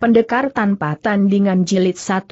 Pendekar tanpa tandingan jilid 1.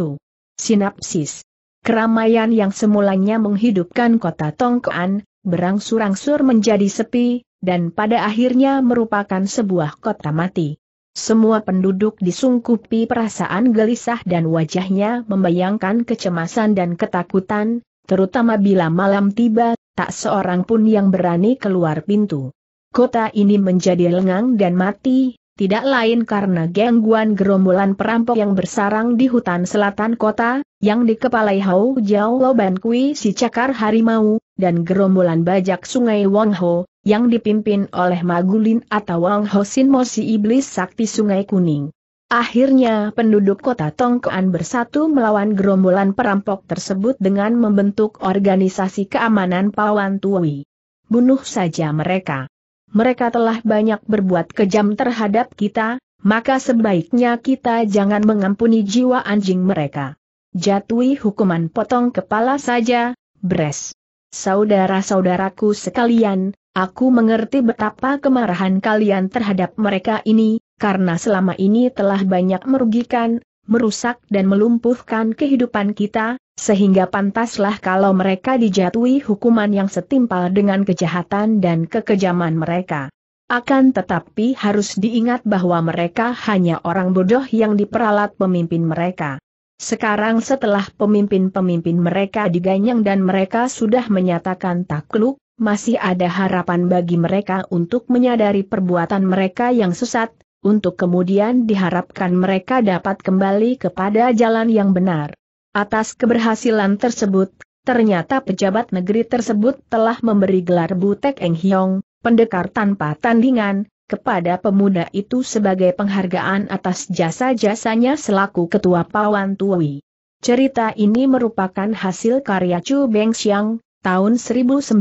Sinapsis. Keramaian yang semulanya menghidupkan kota Tongkoan, berangsur-angsur menjadi sepi, dan pada akhirnya merupakan sebuah kota mati. Semua penduduk disungkupi perasaan gelisah dan wajahnya membayangkan kecemasan dan ketakutan, terutama bila malam tiba, tak seorang pun yang berani keluar pintu. Kota ini menjadi lengang dan mati, tidak lain karena gangguan gerombolan perampok yang bersarang di hutan selatan kota, yang dikepalai Hao Jiao Loban Kui si cakar harimau, dan gerombolan bajak sungai Wang Ho, yang dipimpin oleh Magulin atau Wang Ho Sin Mo si iblis sakti sungai kuning. Akhirnya penduduk kota Tongkoan bersatu melawan gerombolan perampok tersebut dengan membentuk organisasi keamanan Pawan Tui. Bunuh saja mereka mereka telah banyak berbuat kejam terhadap kita, maka sebaiknya kita jangan mengampuni jiwa anjing mereka. Jatuhi hukuman potong kepala saja, Bres. Saudara-saudaraku sekalian, aku mengerti betapa kemarahan kalian terhadap mereka ini, karena selama ini telah banyak merugikan, merusak dan melumpuhkan kehidupan kita, sehingga pantaslah kalau mereka dijatuhi hukuman yang setimpal dengan kejahatan dan kekejaman mereka. Akan tetapi harus diingat bahwa mereka hanya orang bodoh yang diperalat pemimpin mereka. Sekarang setelah pemimpin-pemimpin mereka diganyang dan mereka sudah menyatakan takluk, masih ada harapan bagi mereka untuk menyadari perbuatan mereka yang sesat, untuk kemudian diharapkan mereka dapat kembali kepada jalan yang benar. Atas keberhasilan tersebut, ternyata pejabat negeri tersebut telah memberi gelar Butek Eng hiong, pendekar tanpa tandingan, kepada pemuda itu sebagai penghargaan atas jasa-jasanya selaku ketua Pawan Tui. Cerita ini merupakan hasil karya Chu Beng Xiang, tahun 1960.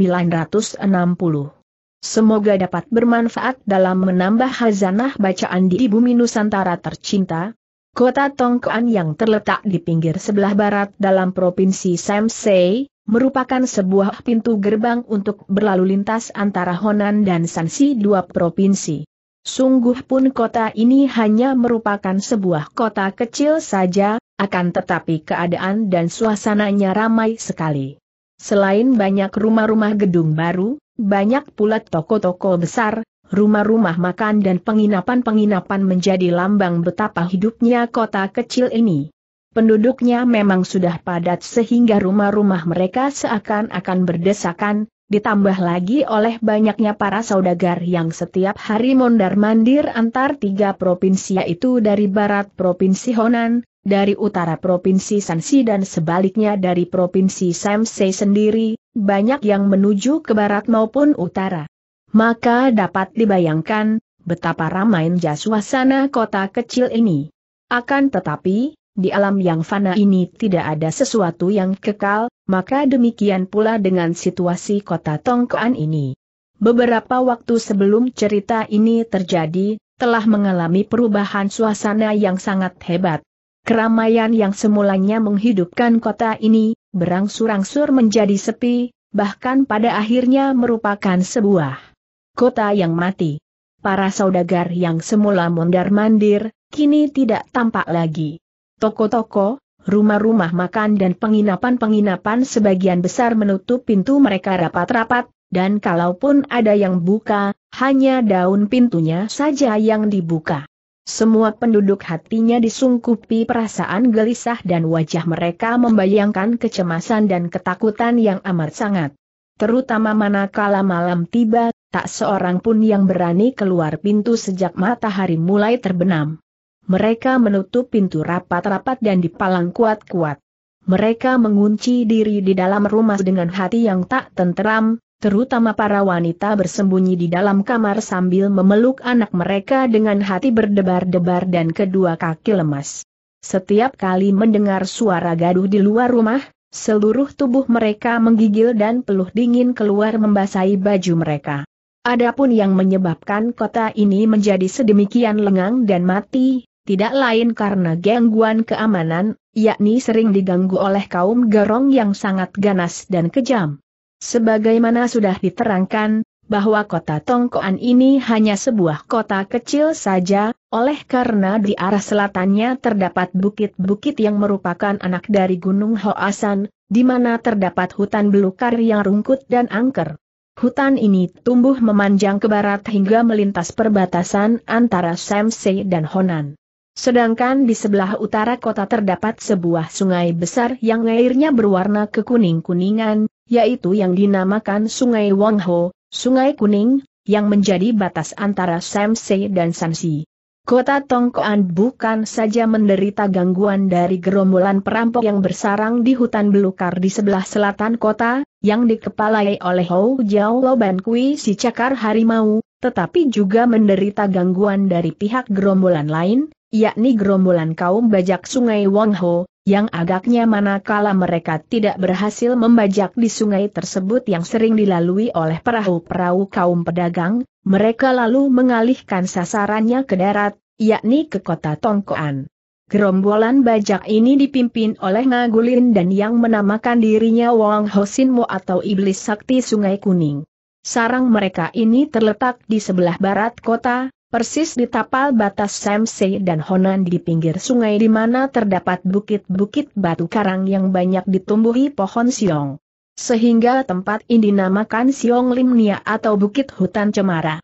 Semoga dapat bermanfaat dalam menambah hazanah bacaan di bumi Nusantara tercinta. Kota Tongkuan yang terletak di pinggir sebelah barat dalam Provinsi Samsei, merupakan sebuah pintu gerbang untuk berlalu lintas antara Honan dan Sansi dua provinsi. Sungguh pun kota ini hanya merupakan sebuah kota kecil saja, akan tetapi keadaan dan suasananya ramai sekali. Selain banyak rumah-rumah gedung baru, banyak pula toko-toko besar, rumah-rumah makan dan penginapan-penginapan menjadi lambang betapa hidupnya kota kecil ini. Penduduknya memang sudah padat sehingga rumah-rumah mereka seakan-akan berdesakan, ditambah lagi oleh banyaknya para saudagar yang setiap hari mondar-mandir antar tiga provinsi yaitu dari barat Provinsi Honan, dari utara Provinsi Sansi dan sebaliknya dari Provinsi Samse sendiri, banyak yang menuju ke barat maupun utara maka dapat dibayangkan betapa ramai suasana kota kecil ini. Akan tetapi, di alam yang fana ini tidak ada sesuatu yang kekal, maka demikian pula dengan situasi kota Tongkoan ini. Beberapa waktu sebelum cerita ini terjadi, telah mengalami perubahan suasana yang sangat hebat. Keramaian yang semulanya menghidupkan kota ini, berangsur-angsur menjadi sepi, bahkan pada akhirnya merupakan sebuah kota yang mati. Para saudagar yang semula mondar-mandir, kini tidak tampak lagi. Toko-toko, rumah-rumah makan dan penginapan-penginapan sebagian besar menutup pintu mereka rapat-rapat, dan kalaupun ada yang buka, hanya daun pintunya saja yang dibuka. Semua penduduk hatinya disungkupi perasaan gelisah dan wajah mereka membayangkan kecemasan dan ketakutan yang amat sangat. Terutama manakala malam tiba, tak seorang pun yang berani keluar pintu sejak matahari mulai terbenam. Mereka menutup pintu rapat-rapat dan dipalang kuat-kuat. Mereka mengunci diri di dalam rumah dengan hati yang tak tenteram, terutama para wanita bersembunyi di dalam kamar sambil memeluk anak mereka dengan hati berdebar-debar dan kedua kaki lemas. Setiap kali mendengar suara gaduh di luar rumah, seluruh tubuh mereka menggigil dan peluh dingin keluar membasahi baju mereka. Adapun yang menyebabkan kota ini menjadi sedemikian lengang dan mati, tidak lain karena gangguan keamanan, yakni sering diganggu oleh kaum gerong yang sangat ganas dan kejam. Sebagaimana sudah diterangkan, bahwa kota Tongkoan ini hanya sebuah kota kecil saja, oleh karena di arah selatannya terdapat bukit-bukit yang merupakan anak dari Gunung Hoasan, di mana terdapat hutan belukar yang rungkut dan angker. Hutan ini tumbuh memanjang ke barat hingga melintas perbatasan antara Samse dan Honan. Sedangkan di sebelah utara kota terdapat sebuah sungai besar yang airnya berwarna kekuning-kuningan, yaitu yang dinamakan Sungai Wangho, Sungai Kuning, yang menjadi batas antara Samse dan Sansi. Kota Tongkoan bukan saja menderita gangguan dari gerombolan perampok yang bersarang di hutan belukar di sebelah selatan kota, yang dikepalai oleh Hou Jiao Loban Kui si cakar harimau, tetapi juga menderita gangguan dari pihak gerombolan lain, yakni gerombolan kaum bajak sungai Ho, yang agaknya manakala mereka tidak berhasil membajak di sungai tersebut yang sering dilalui oleh perahu-perahu kaum pedagang, mereka lalu mengalihkan sasarannya ke darat, yakni ke kota Tongkoan. Gerombolan bajak ini dipimpin oleh Ngagulin dan yang menamakan dirinya Wong Hosinmo atau Iblis Sakti Sungai Kuning. Sarang mereka ini terletak di sebelah barat kota, persis di tapal batas Samsei dan Honan di pinggir sungai di mana terdapat bukit-bukit batu karang yang banyak ditumbuhi pohon siong. Sehingga tempat ini dinamakan Siong Lim Nia atau Bukit Hutan Cemara.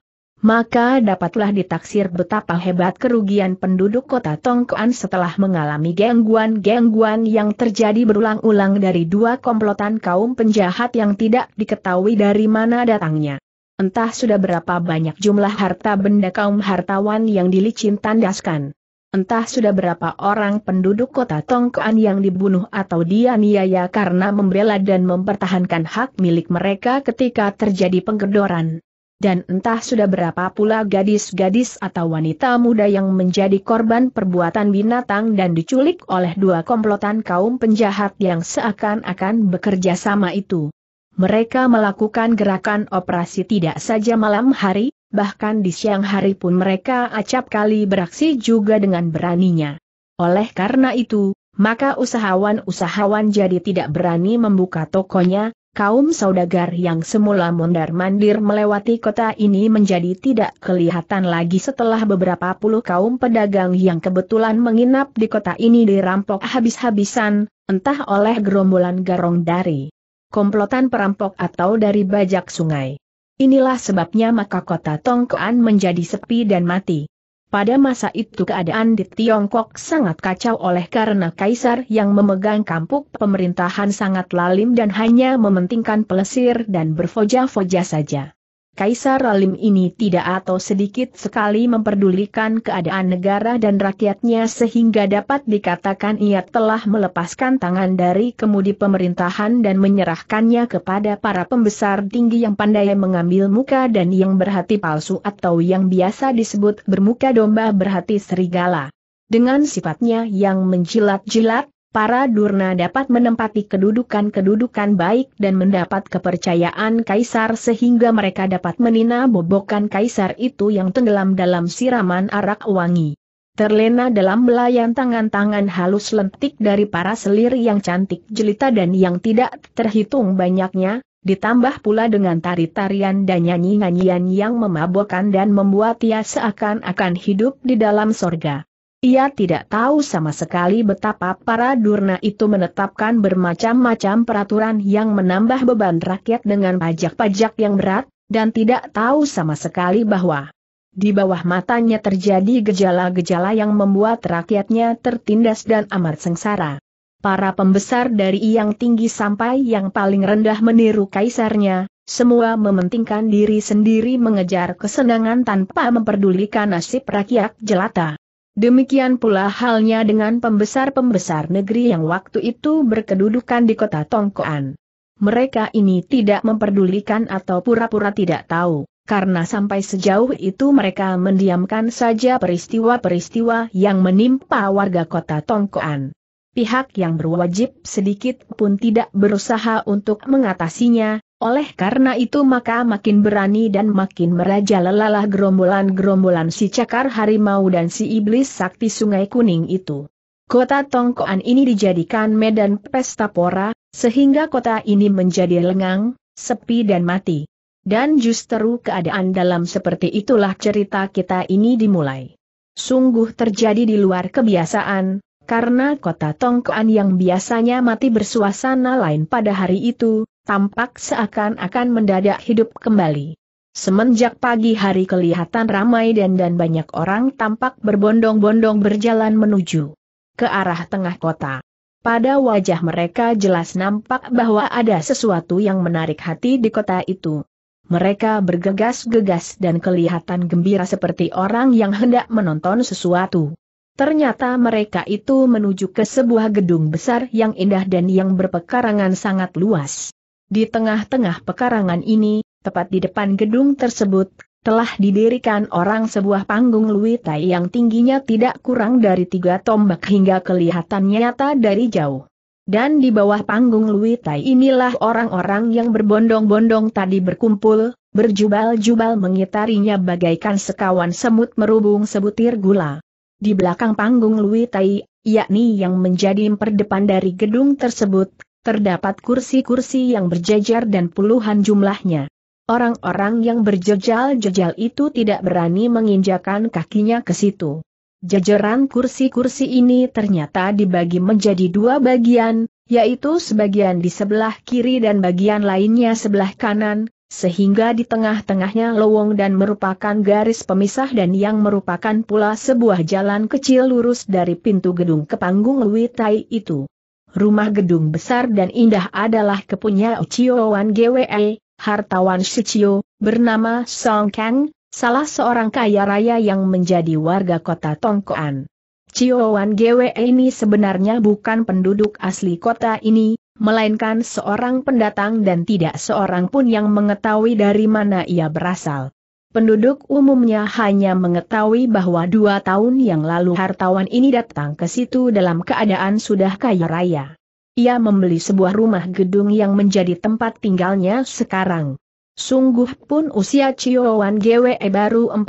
Maka dapatlah ditaksir betapa hebat kerugian penduduk kota Tongkoan setelah mengalami gangguan-gangguan yang terjadi berulang-ulang dari dua komplotan kaum penjahat yang tidak diketahui dari mana datangnya. Entah sudah berapa banyak jumlah harta benda kaum hartawan yang dilicin tandaskan. Entah sudah berapa orang penduduk kota Tongkoan yang dibunuh atau dianiaya karena membela dan mempertahankan hak milik mereka ketika terjadi penggedoran. Dan entah sudah berapa pula gadis-gadis atau wanita muda yang menjadi korban perbuatan binatang dan diculik oleh dua komplotan kaum penjahat yang seakan-akan bekerja sama itu. Mereka melakukan gerakan operasi tidak saja malam hari, bahkan di siang hari pun mereka acap kali beraksi juga dengan beraninya. Oleh karena itu, maka usahawan-usahawan jadi tidak berani membuka tokonya, kaum saudagar yang semula mondar-mandir melewati kota ini menjadi tidak kelihatan lagi setelah beberapa puluh kaum pedagang yang kebetulan menginap di kota ini dirampok habis-habisan, entah oleh gerombolan garong dari komplotan perampok atau dari bajak sungai. Inilah sebabnya maka kota Tongkoan menjadi sepi dan mati. Pada masa itu keadaan di Tiongkok sangat kacau oleh karena kaisar yang memegang kampuk pemerintahan sangat lalim dan hanya mementingkan pelesir dan berfoja-foja saja. Kaisar Alim ini tidak atau sedikit sekali memperdulikan keadaan negara dan rakyatnya sehingga dapat dikatakan ia telah melepaskan tangan dari kemudi pemerintahan dan menyerahkannya kepada para pembesar tinggi yang pandai mengambil muka dan yang berhati palsu atau yang biasa disebut bermuka domba berhati serigala. Dengan sifatnya yang menjilat-jilat, para Durna dapat menempati kedudukan-kedudukan baik dan mendapat kepercayaan kaisar sehingga mereka dapat menina bobokan kaisar itu yang tenggelam dalam siraman arak wangi. Terlena dalam belayan tangan-tangan halus lentik dari para selir yang cantik jelita dan yang tidak terhitung banyaknya, ditambah pula dengan tari-tarian dan nyanyi-nyanyian yang memabukkan dan membuat ia seakan-akan hidup di dalam sorga. Ia tidak tahu sama sekali betapa para durna itu menetapkan bermacam-macam peraturan yang menambah beban rakyat dengan pajak-pajak yang berat, dan tidak tahu sama sekali bahwa di bawah matanya terjadi gejala-gejala yang membuat rakyatnya tertindas dan amat sengsara. Para pembesar dari yang tinggi sampai yang paling rendah meniru kaisarnya, semua mementingkan diri sendiri mengejar kesenangan tanpa memperdulikan nasib rakyat jelata. Demikian pula halnya dengan pembesar-pembesar negeri yang waktu itu berkedudukan di kota Tongkoan. Mereka ini tidak memperdulikan atau pura-pura tidak tahu, karena sampai sejauh itu mereka mendiamkan saja peristiwa-peristiwa yang menimpa warga kota Tongkoan. Pihak yang berwajib sedikit pun tidak berusaha untuk mengatasinya, oleh karena itu maka makin berani dan makin merajalela gerombolan-gerombolan si cakar harimau dan si iblis sakti sungai kuning itu. Kota Tongkoan ini dijadikan medan pesta pora, sehingga kota ini menjadi lengang, sepi dan mati. Dan justru keadaan dalam seperti itulah cerita kita ini dimulai. Sungguh terjadi di luar kebiasaan, karena kota Tongkoan yang biasanya mati bersuasana lain pada hari itu, tampak seakan-akan mendadak hidup kembali. Semenjak pagi hari kelihatan ramai dan dan banyak orang tampak berbondong-bondong berjalan menuju ke arah tengah kota. Pada wajah mereka jelas nampak bahwa ada sesuatu yang menarik hati di kota itu. Mereka bergegas-gegas dan kelihatan gembira seperti orang yang hendak menonton sesuatu. Ternyata mereka itu menuju ke sebuah gedung besar yang indah dan yang berpekarangan sangat luas. Di tengah-tengah pekarangan ini, tepat di depan gedung tersebut, telah didirikan orang sebuah panggung luitai yang tingginya tidak kurang dari tiga tombak hingga kelihatan nyata dari jauh. Dan di bawah panggung luitai inilah orang-orang yang berbondong-bondong tadi berkumpul, berjubal-jubal mengitarinya bagaikan sekawan semut merubung sebutir gula. Di belakang panggung luitai, yakni yang menjadi perdepan dari gedung tersebut, Terdapat kursi-kursi yang berjejer dan puluhan jumlahnya. Orang-orang yang berjejal-jejal itu tidak berani menginjakan kakinya ke situ. Jajaran kursi-kursi ini ternyata dibagi menjadi dua bagian, yaitu sebagian di sebelah kiri dan bagian lainnya sebelah kanan, sehingga di tengah-tengahnya lowong dan merupakan garis pemisah dan yang merupakan pula sebuah jalan kecil lurus dari pintu gedung ke panggung Lui Tai itu. Rumah gedung besar dan indah adalah kepunyaan Chio Wan GWE, hartawan Sucio, bernama Song Kang, salah seorang kaya raya yang menjadi warga kota Tongkoan. Chio Wan GWE ini sebenarnya bukan penduduk asli kota ini, melainkan seorang pendatang dan tidak seorang pun yang mengetahui dari mana ia berasal. Penduduk umumnya hanya mengetahui bahwa dua tahun yang lalu hartawan ini datang ke situ dalam keadaan sudah kaya raya. Ia membeli sebuah rumah gedung yang menjadi tempat tinggalnya sekarang. Sungguh pun usia Ciowan GWE baru 45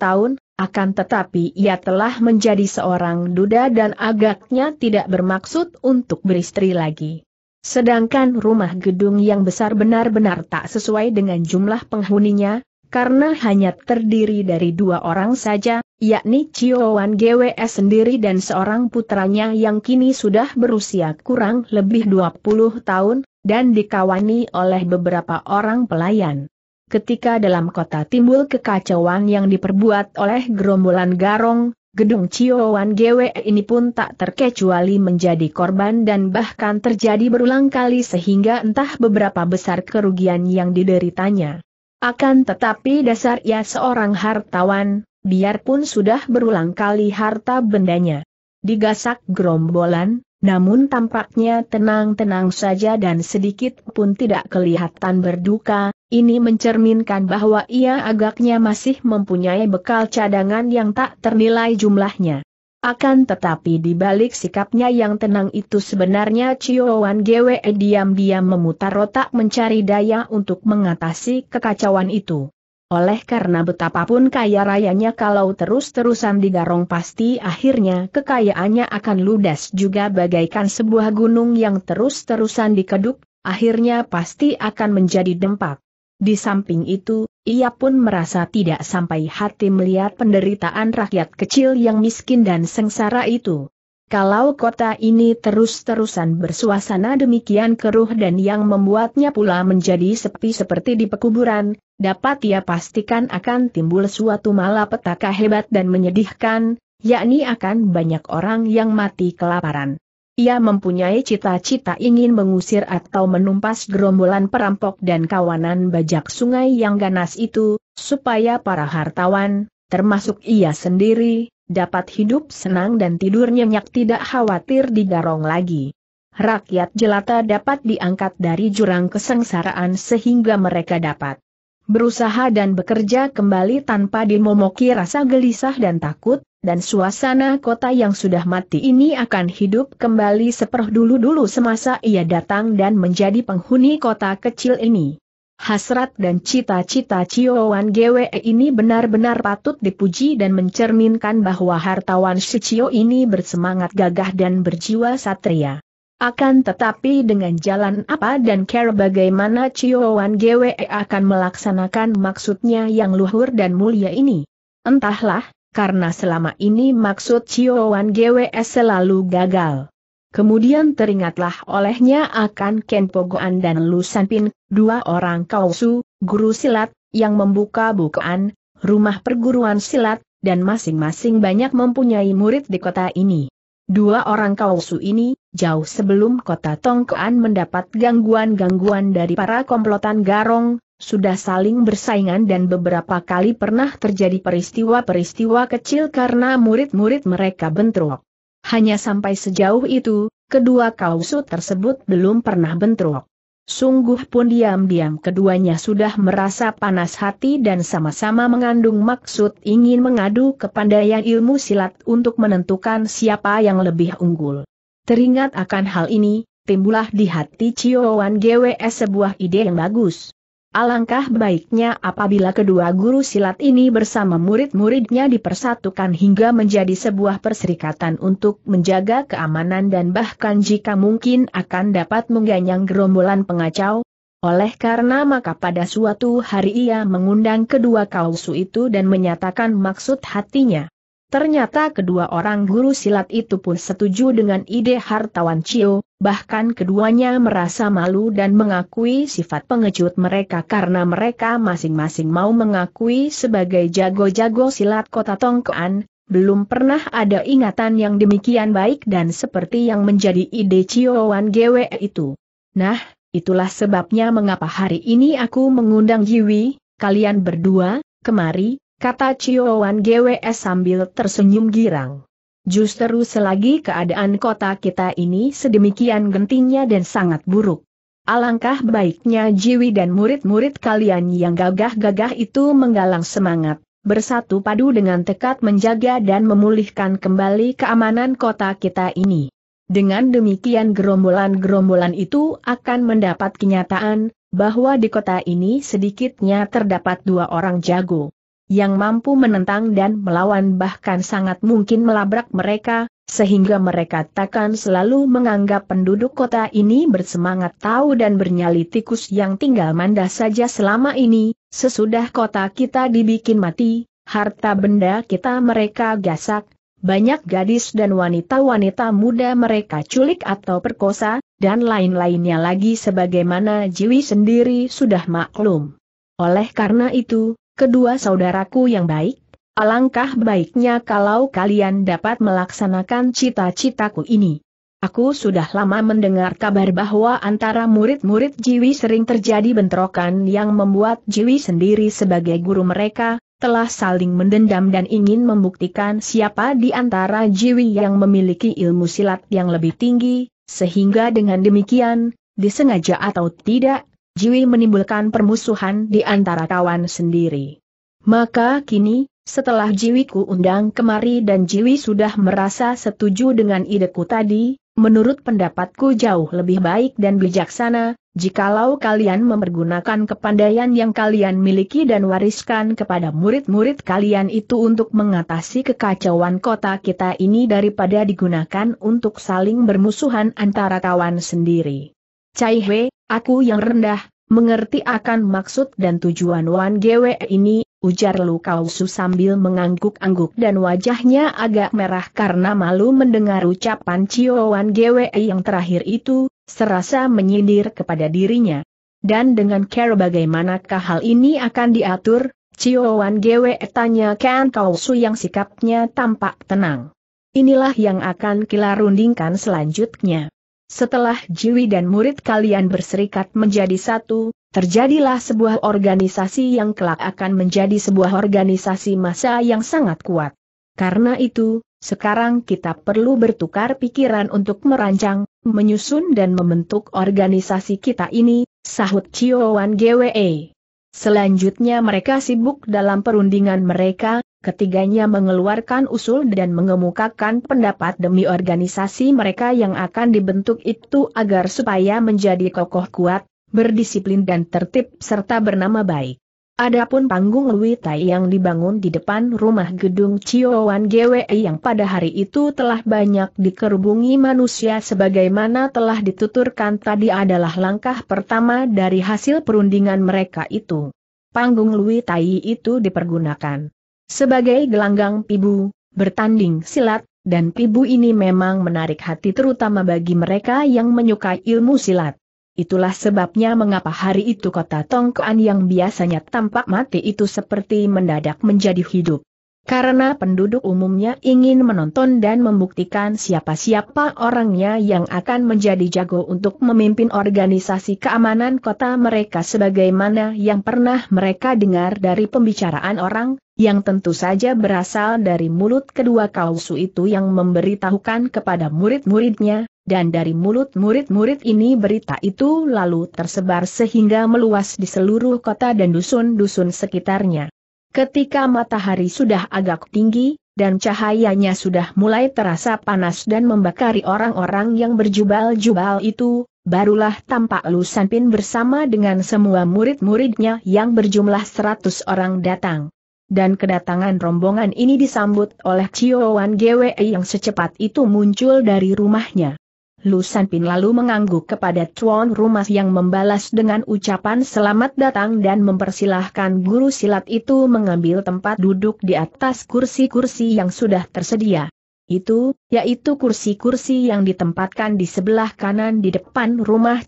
tahun, akan tetapi ia telah menjadi seorang duda dan agaknya tidak bermaksud untuk beristri lagi. Sedangkan rumah gedung yang besar benar-benar tak sesuai dengan jumlah penghuninya, karena hanya terdiri dari dua orang saja, yakni Chiowan GWS sendiri dan seorang putranya yang kini sudah berusia kurang lebih 20 tahun, dan dikawani oleh beberapa orang pelayan. Ketika dalam kota timbul kekacauan yang diperbuat oleh gerombolan garong, gedung Chiowan GWE ini pun tak terkecuali menjadi korban dan bahkan terjadi berulang kali sehingga entah beberapa besar kerugian yang dideritanya. Akan tetapi dasar ia seorang hartawan, biarpun sudah berulang kali harta bendanya digasak gerombolan, namun tampaknya tenang-tenang saja dan sedikit pun tidak kelihatan berduka, ini mencerminkan bahwa ia agaknya masih mempunyai bekal cadangan yang tak ternilai jumlahnya. Akan tetapi di balik sikapnya yang tenang itu sebenarnya Chiowan Gwe diam-diam memutar otak mencari daya untuk mengatasi kekacauan itu. Oleh karena betapapun kaya rayanya kalau terus-terusan digarong pasti akhirnya kekayaannya akan ludes juga bagaikan sebuah gunung yang terus-terusan dikeduk, akhirnya pasti akan menjadi dempak. Di samping itu, ia pun merasa tidak sampai hati melihat penderitaan rakyat kecil yang miskin dan sengsara itu. Kalau kota ini terus-terusan bersuasana demikian keruh dan yang membuatnya pula menjadi sepi seperti di pekuburan, dapat ia pastikan akan timbul suatu malapetaka hebat dan menyedihkan, yakni akan banyak orang yang mati kelaparan. Ia mempunyai cita-cita ingin mengusir atau menumpas gerombolan perampok dan kawanan bajak sungai yang ganas itu, supaya para hartawan, termasuk ia sendiri, dapat hidup senang dan tidur nyenyak tidak khawatir digarong lagi rakyat jelata dapat diangkat dari jurang kesengsaraan sehingga mereka dapat berusaha dan bekerja kembali tanpa dimomoki rasa gelisah dan takut, dan suasana kota yang sudah mati ini akan hidup kembali seperh dulu-dulu semasa ia datang dan menjadi penghuni kota kecil ini. Hasrat dan cita-cita Ciowan GWE ini benar-benar patut dipuji dan mencerminkan bahwa hartawan Shichio ini bersemangat gagah dan berjiwa satria. Akan tetapi dengan jalan apa dan care bagaimana Ciowan GWE akan melaksanakan maksudnya yang luhur dan mulia ini. Entahlah, karena selama ini maksud Chiowan GWS selalu gagal. Kemudian teringatlah olehnya akan Ken Pogoan dan Lu Sanpin, dua orang kausu, guru silat, yang membuka bukaan, rumah perguruan silat, dan masing-masing banyak mempunyai murid di kota ini. Dua orang kausu ini, jauh sebelum kota Tongkoan mendapat gangguan-gangguan dari para komplotan garong, sudah saling bersaingan dan beberapa kali pernah terjadi peristiwa-peristiwa kecil karena murid-murid mereka bentrok. Hanya sampai sejauh itu, kedua kausu tersebut belum pernah bentrok. Sungguh pun diam-diam keduanya sudah merasa panas hati dan sama-sama mengandung maksud ingin mengadu kepandaian ilmu silat untuk menentukan siapa yang lebih unggul. Teringat akan hal ini, timbullah di hati Ciowan GWS sebuah ide yang bagus. Alangkah baiknya apabila kedua guru silat ini bersama murid-muridnya dipersatukan hingga menjadi sebuah perserikatan untuk menjaga keamanan dan bahkan jika mungkin akan dapat mengganyang gerombolan pengacau. Oleh karena maka pada suatu hari ia mengundang kedua kausu itu dan menyatakan maksud hatinya. Ternyata kedua orang guru silat itu pun setuju dengan ide hartawan Cio, bahkan keduanya merasa malu dan mengakui sifat pengecut mereka karena mereka masing-masing mau mengakui sebagai jago-jago silat kota Tongkoan, belum pernah ada ingatan yang demikian baik dan seperti yang menjadi ide Cio Wan Gwe itu. Nah, itulah sebabnya mengapa hari ini aku mengundang Jiwi, kalian berdua, kemari, kata Ciowan GWS sambil tersenyum girang. Justru selagi keadaan kota kita ini sedemikian gentingnya dan sangat buruk. Alangkah baiknya Jiwi dan murid-murid kalian yang gagah-gagah itu menggalang semangat, bersatu padu dengan tekad menjaga dan memulihkan kembali keamanan kota kita ini. Dengan demikian gerombolan-gerombolan itu akan mendapat kenyataan, bahwa di kota ini sedikitnya terdapat dua orang jago yang mampu menentang dan melawan bahkan sangat mungkin melabrak mereka, sehingga mereka takkan selalu menganggap penduduk kota ini bersemangat tahu dan bernyali tikus yang tinggal mandah saja selama ini, sesudah kota kita dibikin mati, harta benda kita mereka gasak, banyak gadis dan wanita-wanita muda mereka culik atau perkosa, dan lain-lainnya lagi sebagaimana Jiwi sendiri sudah maklum. Oleh karena itu, kedua saudaraku yang baik, alangkah baiknya kalau kalian dapat melaksanakan cita-citaku ini. Aku sudah lama mendengar kabar bahwa antara murid-murid Jiwi sering terjadi bentrokan yang membuat Jiwi sendiri sebagai guru mereka, telah saling mendendam dan ingin membuktikan siapa di antara Jiwi yang memiliki ilmu silat yang lebih tinggi, sehingga dengan demikian, disengaja atau tidak, Jiwi menimbulkan permusuhan di antara kawan sendiri. Maka kini, setelah Jiwi undang kemari dan Jiwi sudah merasa setuju dengan ideku tadi, menurut pendapatku jauh lebih baik dan bijaksana, jikalau kalian mempergunakan kepandaian yang kalian miliki dan wariskan kepada murid-murid kalian itu untuk mengatasi kekacauan kota kita ini daripada digunakan untuk saling bermusuhan antara kawan sendiri. Cai He, aku yang rendah, mengerti akan maksud dan tujuan Wan Gwe ini, ujar Lu Kausu sambil mengangguk-angguk dan wajahnya agak merah karena malu mendengar ucapan Cio Wan Gwe yang terakhir itu, serasa menyindir kepada dirinya. Dan dengan care bagaimanakah hal ini akan diatur, Cio Wan Gwe tanya Ken Kausu yang sikapnya tampak tenang. Inilah yang akan kita rundingkan selanjutnya. Setelah Jiwi dan murid kalian berserikat menjadi satu, terjadilah sebuah organisasi yang kelak akan menjadi sebuah organisasi massa yang sangat kuat. Karena itu, sekarang kita perlu bertukar pikiran untuk merancang, menyusun dan membentuk organisasi kita ini, sahut Chiowan GWE. Selanjutnya mereka sibuk dalam perundingan mereka, ketiganya mengeluarkan usul dan mengemukakan pendapat demi organisasi mereka yang akan dibentuk itu agar supaya menjadi kokoh kuat, berdisiplin dan tertib serta bernama baik. Adapun panggung Luitai yang dibangun di depan rumah gedung Ciowan GWI yang pada hari itu telah banyak dikerubungi manusia sebagaimana telah dituturkan tadi adalah langkah pertama dari hasil perundingan mereka itu. Panggung Luitai itu dipergunakan sebagai gelanggang pibu, bertanding silat, dan pibu ini memang menarik hati terutama bagi mereka yang menyukai ilmu silat. Itulah sebabnya mengapa hari itu kota Tongkoan yang biasanya tampak mati itu seperti mendadak menjadi hidup. Karena penduduk umumnya ingin menonton dan membuktikan siapa-siapa orangnya yang akan menjadi jago untuk memimpin organisasi keamanan kota mereka sebagaimana yang pernah mereka dengar dari pembicaraan orang, yang tentu saja berasal dari mulut kedua kausu itu yang memberitahukan kepada murid-muridnya, dan dari mulut murid-murid ini berita itu lalu tersebar sehingga meluas di seluruh kota dan dusun-dusun sekitarnya. Ketika matahari sudah agak tinggi, dan cahayanya sudah mulai terasa panas dan membakari orang-orang yang berjubal-jubal itu, barulah tampak Lusanpin bersama dengan semua murid-muridnya yang berjumlah seratus orang datang dan kedatangan rombongan ini disambut oleh Wan Gwe yang secepat itu muncul dari rumahnya. Lu Sanpin lalu mengangguk kepada tuan rumah yang membalas dengan ucapan selamat datang dan mempersilahkan guru silat itu mengambil tempat duduk di atas kursi-kursi yang sudah tersedia. Itu, yaitu kursi-kursi yang ditempatkan di sebelah kanan di depan rumah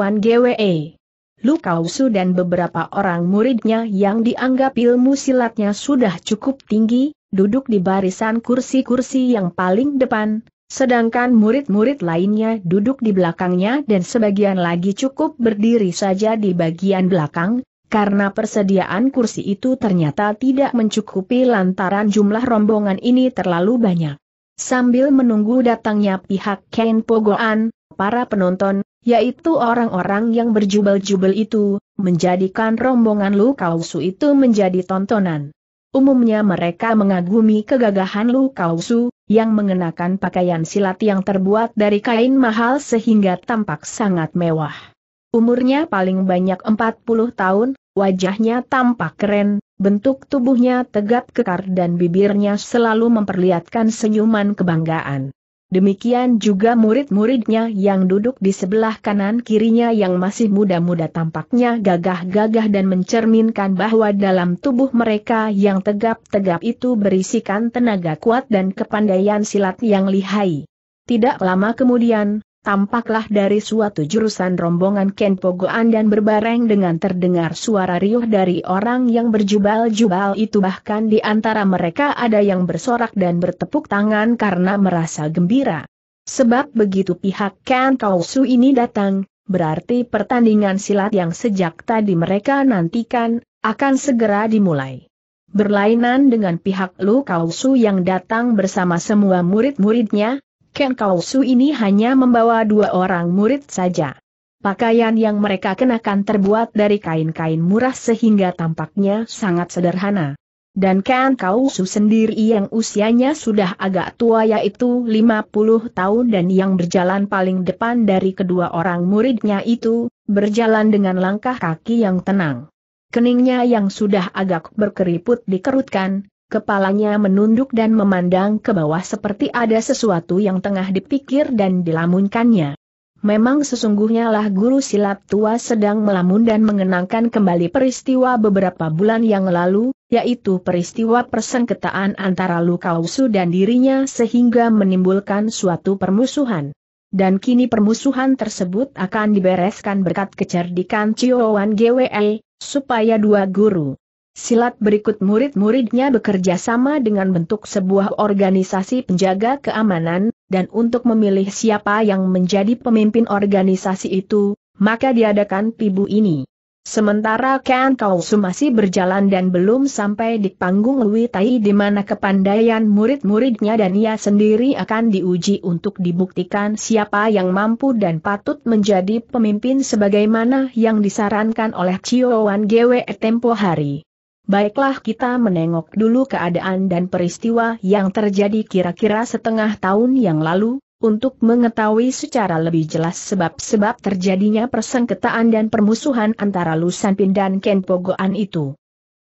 Wan Gwe. Lu Kausu dan beberapa orang muridnya yang dianggap ilmu silatnya sudah cukup tinggi, duduk di barisan kursi-kursi yang paling depan, sedangkan murid-murid lainnya duduk di belakangnya dan sebagian lagi cukup berdiri saja di bagian belakang, karena persediaan kursi itu ternyata tidak mencukupi lantaran jumlah rombongan ini terlalu banyak. Sambil menunggu datangnya pihak Ken Pogoan, para penonton, yaitu orang-orang yang berjubel-jubel itu, menjadikan rombongan Lu Kausu itu menjadi tontonan. Umumnya mereka mengagumi kegagahan Lu Kausu, yang mengenakan pakaian silat yang terbuat dari kain mahal sehingga tampak sangat mewah. Umurnya paling banyak 40 tahun, wajahnya tampak keren, bentuk tubuhnya tegap kekar dan bibirnya selalu memperlihatkan senyuman kebanggaan. Demikian juga murid-muridnya yang duduk di sebelah kanan kirinya yang masih muda-muda tampaknya gagah-gagah dan mencerminkan bahwa dalam tubuh mereka yang tegap-tegap itu berisikan tenaga kuat dan kepandaian silat yang lihai. Tidak lama kemudian, tampaklah dari suatu jurusan rombongan Ken Pogoan dan berbareng dengan terdengar suara riuh dari orang yang berjubal-jubal itu bahkan di antara mereka ada yang bersorak dan bertepuk tangan karena merasa gembira. Sebab begitu pihak Ken Kausu ini datang, berarti pertandingan silat yang sejak tadi mereka nantikan, akan segera dimulai. Berlainan dengan pihak Lu Kausu yang datang bersama semua murid-muridnya, Ken Kausu ini hanya membawa dua orang murid saja. Pakaian yang mereka kenakan terbuat dari kain-kain murah sehingga tampaknya sangat sederhana. Dan Ken Kausu sendiri yang usianya sudah agak tua yaitu 50 tahun dan yang berjalan paling depan dari kedua orang muridnya itu, berjalan dengan langkah kaki yang tenang. Keningnya yang sudah agak berkeriput dikerutkan, Kepalanya menunduk dan memandang ke bawah seperti ada sesuatu yang tengah dipikir dan dilamunkannya. Memang sesungguhnya lah guru silat tua sedang melamun dan mengenangkan kembali peristiwa beberapa bulan yang lalu, yaitu peristiwa persengketaan antara Lukausu dan dirinya sehingga menimbulkan suatu permusuhan. Dan kini permusuhan tersebut akan dibereskan berkat kecerdikan Chiowan GWE, supaya dua guru Silat berikut murid-muridnya bekerja sama dengan bentuk sebuah organisasi penjaga keamanan, dan untuk memilih siapa yang menjadi pemimpin organisasi itu, maka diadakan pibu ini. Sementara Ken Kausu masih berjalan dan belum sampai di panggung Lui Tai di mana kepandaian murid-muridnya dan ia sendiri akan diuji untuk dibuktikan siapa yang mampu dan patut menjadi pemimpin sebagaimana yang disarankan oleh Wan Gwe tempo hari. Baiklah kita menengok dulu keadaan dan peristiwa yang terjadi kira-kira setengah tahun yang lalu, untuk mengetahui secara lebih jelas sebab-sebab terjadinya persengketaan dan permusuhan antara Lusanpin dan Kenpogoan itu.